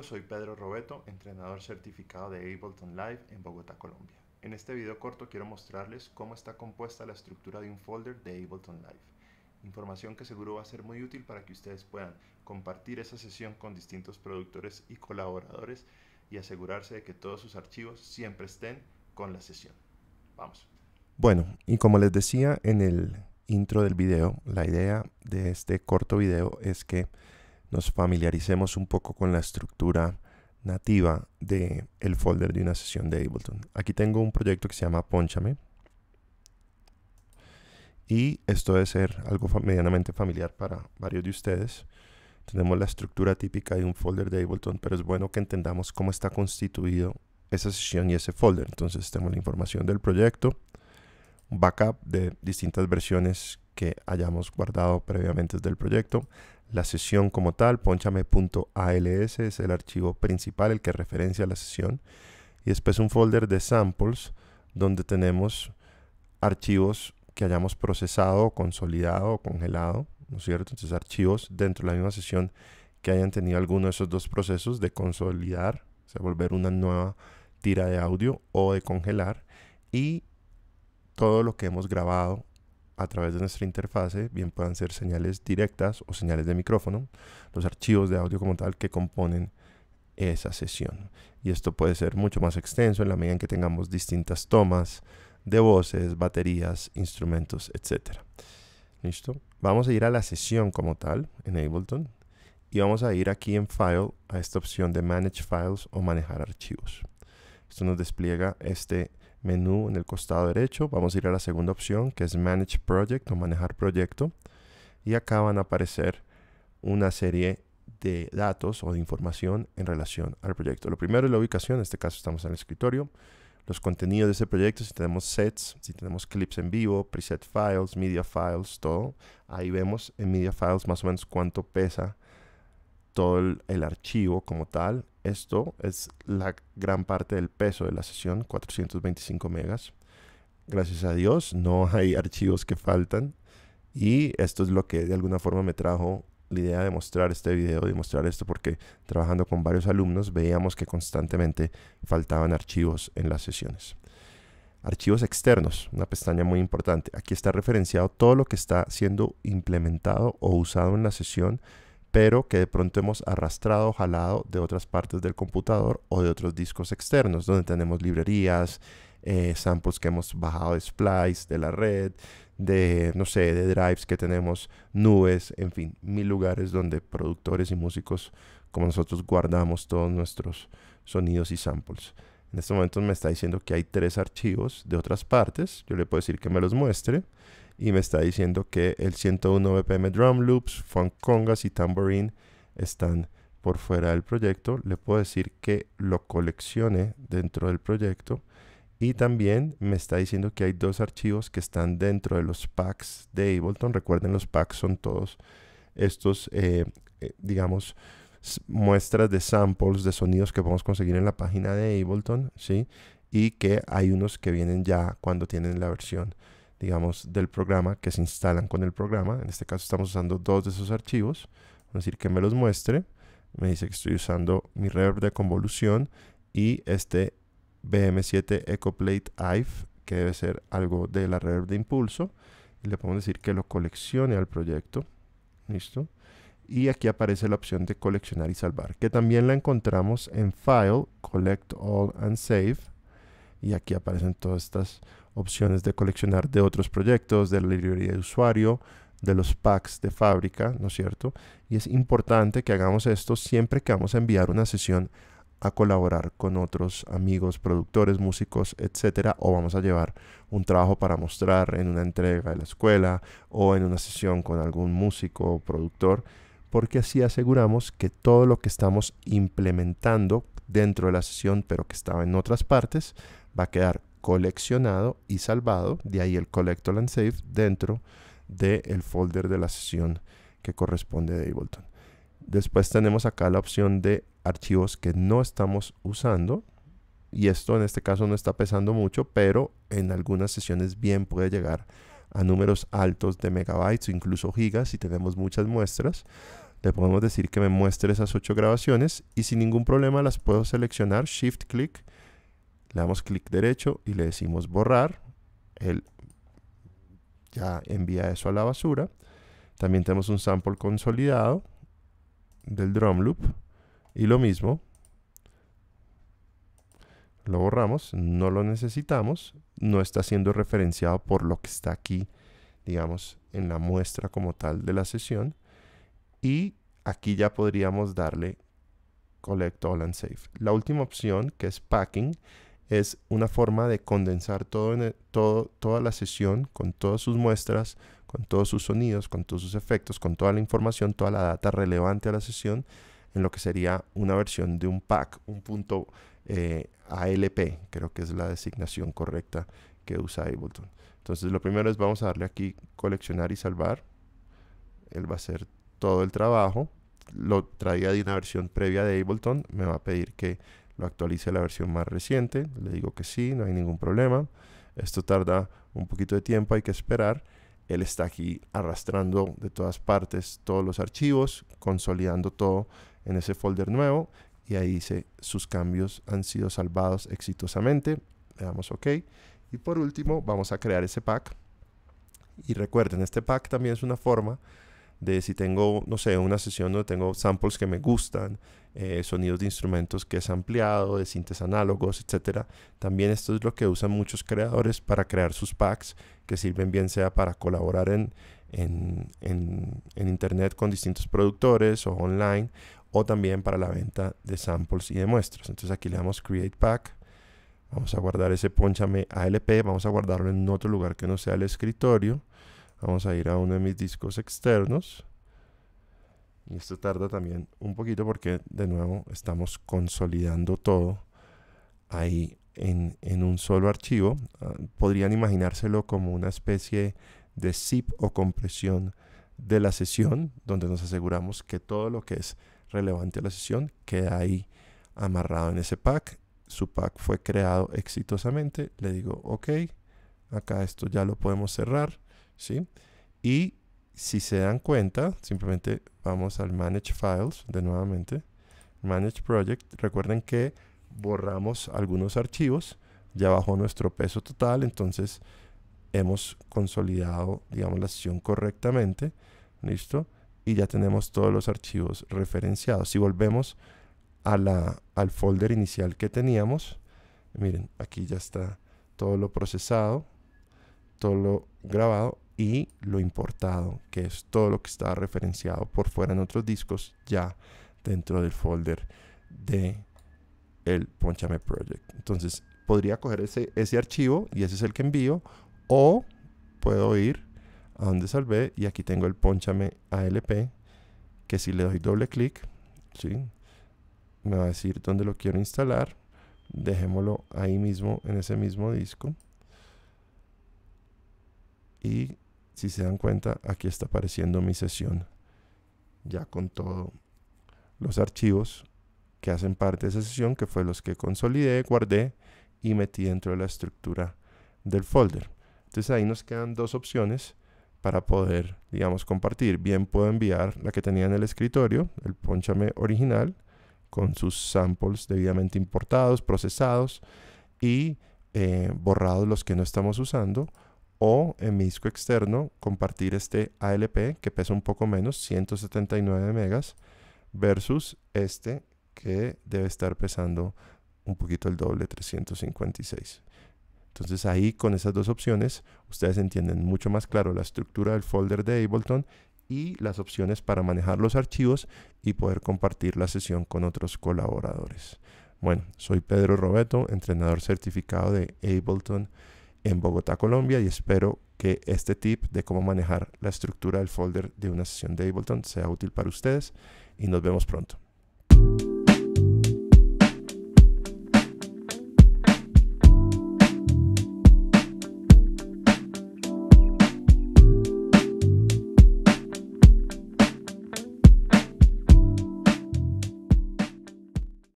soy Pedro Robeto, entrenador certificado de Ableton Live en Bogotá, Colombia. En este video corto quiero mostrarles cómo está compuesta la estructura de un folder de Ableton Live. Información que seguro va a ser muy útil para que ustedes puedan compartir esa sesión con distintos productores y colaboradores y asegurarse de que todos sus archivos siempre estén con la sesión. Vamos. Bueno, y como les decía en el intro del video, la idea de este corto video es que nos familiaricemos un poco con la estructura nativa del el folder de una sesión de Ableton. Aquí tengo un proyecto que se llama Ponchame. Y esto debe ser algo medianamente familiar para varios de ustedes. Tenemos la estructura típica de un folder de Ableton, pero es bueno que entendamos cómo está constituido esa sesión y ese folder. Entonces tenemos la información del proyecto, un backup de distintas versiones que hayamos guardado previamente del proyecto, la sesión como tal, ponchame.als es el archivo principal, el que referencia la sesión. Y después un folder de samples donde tenemos archivos que hayamos procesado, consolidado, o congelado, ¿no cierto? Entonces archivos dentro de la misma sesión que hayan tenido alguno de esos dos procesos de consolidar, o volver una nueva tira de audio o de congelar y todo lo que hemos grabado a través de nuestra interfase, bien puedan ser señales directas o señales de micrófono, los archivos de audio como tal que componen esa sesión. Y esto puede ser mucho más extenso en la medida en que tengamos distintas tomas de voces, baterías, instrumentos, etc. ¿Listo? Vamos a ir a la sesión como tal en Ableton y vamos a ir aquí en File a esta opción de Manage Files o Manejar Archivos. Esto nos despliega este menú en el costado derecho, vamos a ir a la segunda opción que es Manage Project o manejar proyecto y acá van a aparecer una serie de datos o de información en relación al proyecto. Lo primero es la ubicación, en este caso estamos en el escritorio, los contenidos de ese proyecto, si tenemos sets, si tenemos clips en vivo, preset files, media files, todo. Ahí vemos en media files más o menos cuánto pesa todo el, el archivo como tal esto es la gran parte del peso de la sesión, 425 megas. Gracias a Dios, no hay archivos que faltan. Y esto es lo que de alguna forma me trajo la idea de mostrar este video, de mostrar esto, porque trabajando con varios alumnos veíamos que constantemente faltaban archivos en las sesiones. Archivos externos, una pestaña muy importante. Aquí está referenciado todo lo que está siendo implementado o usado en la sesión pero que de pronto hemos arrastrado, jalado de otras partes del computador o de otros discos externos, donde tenemos librerías, eh, samples que hemos bajado de splice, de la red, de, no sé, de drives que tenemos, nubes, en fin, mil lugares donde productores y músicos como nosotros guardamos todos nuestros sonidos y samples. En este momento me está diciendo que hay tres archivos de otras partes, yo le puedo decir que me los muestre y me está diciendo que el 101 BPM drum loops, funk congas y tambourine están por fuera del proyecto. Le puedo decir que lo coleccione dentro del proyecto y también me está diciendo que hay dos archivos que están dentro de los packs de Ableton. Recuerden, los packs son todos estos, eh, eh, digamos, muestras de samples de sonidos que podemos conseguir en la página de Ableton, ¿sí? Y que hay unos que vienen ya cuando tienen la versión digamos, del programa que se instalan con el programa. En este caso estamos usando dos de esos archivos. Vamos a decir que me los muestre. Me dice que estoy usando mi reverb de convolución y este BM7 EcoPlate IVE. que debe ser algo de la reverb de impulso. Y le podemos decir que lo coleccione al proyecto. ¿Listo? Y aquí aparece la opción de coleccionar y salvar, que también la encontramos en File, Collect All and Save. Y aquí aparecen todas estas opciones de coleccionar de otros proyectos, de la librería de usuario, de los packs de fábrica, ¿no es cierto? Y es importante que hagamos esto siempre que vamos a enviar una sesión a colaborar con otros amigos, productores, músicos, etcétera, o vamos a llevar un trabajo para mostrar en una entrega de la escuela o en una sesión con algún músico o productor, porque así aseguramos que todo lo que estamos implementando dentro de la sesión, pero que estaba en otras partes, va a quedar coleccionado y salvado, de ahí el collect and save dentro del folder de la sesión que corresponde de Ableton. Después tenemos acá la opción de archivos que no estamos usando y esto en este caso no está pesando mucho, pero en algunas sesiones bien puede llegar a números altos de megabytes o incluso gigas si tenemos muchas muestras. Le podemos decir que me muestre esas ocho grabaciones y sin ningún problema las puedo seleccionar, shift click le damos clic derecho y le decimos borrar. Él ya envía eso a la basura. También tenemos un sample consolidado del drum loop. Y lo mismo, lo borramos, no lo necesitamos, no está siendo referenciado por lo que está aquí, digamos, en la muestra como tal de la sesión. Y aquí ya podríamos darle Collect All and Save. La última opción, que es Packing, es una forma de condensar todo toda la sesión con todas sus muestras, con todos sus sonidos, con todos sus efectos, con toda la información, toda la data relevante a la sesión en lo que sería una versión de un pack, un punto eh, ALP, creo que es la designación correcta que usa Ableton. Entonces lo primero es vamos a darle aquí coleccionar y salvar. Él va a hacer todo el trabajo. Lo traía de una versión previa de Ableton. Me va a pedir que lo actualice la versión más reciente. Le digo que sí, no hay ningún problema. Esto tarda un poquito de tiempo, hay que esperar. Él está aquí arrastrando de todas partes todos los archivos, consolidando todo en ese folder nuevo y ahí dice sus cambios han sido salvados exitosamente. Le damos OK. Y por último vamos a crear ese pack. Y recuerden, este pack también es una forma de si tengo, no sé, una sesión donde tengo samples que me gustan, eh, sonidos de instrumentos que es ampliado, de sintes análogos, etc. También esto es lo que usan muchos creadores para crear sus packs que sirven bien sea para colaborar en, en internet con distintos productores o online o también para la venta de samples y de muestras. Entonces aquí le damos Create Pack. Vamos a guardar ese ponchame ALP, vamos a guardarlo en otro lugar que no sea el escritorio. Vamos a ir a uno de mis discos externos. Y esto tarda también un poquito porque de nuevo estamos consolidando todo ahí en, un solo archivo. Ah, podrían imaginárselo como una especie de zip o compresión de la sesión, donde nos aseguramos que todo lo que es relevante a la sesión queda ahí amarrado en ese pack. Su pack fue creado exitosamente. Le digo, ok, acá esto ya lo podemos cerrar. ¿sí? Y si se dan cuenta, simplemente vamos al Manage Files de nuevamente, Manage Project. Recuerden que borramos algunos archivos, ya bajó nuestro peso total, entonces hemos consolidado, digamos, la sesión correctamente, ¿listo? Y ya tenemos todos los archivos referenciados. Si volvemos a la, al folder inicial que teníamos, miren, aquí ya está todo lo procesado, todo lo grabado y lo importado, que es todo lo que está referenciado por fuera en otros discos ya dentro del folder de el Ponchame Project. Entonces podría coger ese, ese archivo y ese es el que envío o puedo ir a donde salvé y aquí tengo el Ponchame ALP que si le doy doble clic, ¿sí? me va a decir dónde lo quiero instalar. Dejémoslo ahí mismo en ese mismo disco. Y si se dan cuenta, aquí está apareciendo mi sesión ya con todos los archivos que hacen parte de esa sesión, que fue los que consolidé, guardé y metí dentro de la estructura del folder. Entonces ahí nos quedan dos opciones para poder, digamos, compartir. Bien puedo enviar la que tenía en el escritorio, el ponchame original, con sus samples debidamente importados, procesados y eh, borrados los que no estamos usando, o en mi disco externo compartir este ALP que pesa un poco menos, 179 megas, versus este que debe estar pesando un poquito el doble, 356. Entonces ahí con esas dos opciones ustedes entienden mucho más claro la estructura del folder de Ableton y las opciones para manejar los archivos y poder compartir la sesión con otros colaboradores. Bueno, soy Pedro Roberto, entrenador certificado de Ableton en Bogotá, Colombia y espero que este tip de cómo manejar la estructura del folder de una sesión de Ableton sea útil para ustedes y nos vemos pronto.